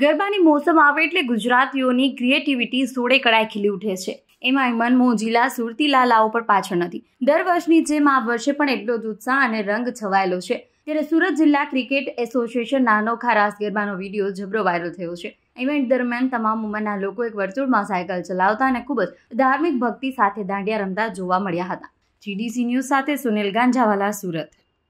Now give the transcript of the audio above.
ગરબાની મોસમ આવે એટલે ગુજરાતીઓની ક્રિએટિવિટી સોળે કડાય ખીલી ઉઠે છે એમાં મનમોહ જિલ્લા સુરતી લાલાઓ પર પાછળ નથી દર વર્ષની જેમ આ વર્ષે પણ એટલો જ ઉત્સાહ અને રંગ છવાયેલો છે ત્યારે સુરત જિલ્લા ક્રિકેટ એસોસિએશનના અનોખા રાસ ગરબાનો વિડીયો જબરો વાયરલ થયો છે ઇવેન્ટ દરમિયાન તમામ ઉંમરના લોકો એક વર્તુળમાં સાયકલ ચલાવતા અને ખૂબ જ ધાર્મિક ભક્તિ સાથે દાંડિયા રમતા જોવા મળ્યા હતા જીડીસી ન્યૂઝ સાથે સુનિલ ગાંજાવાલા સુરત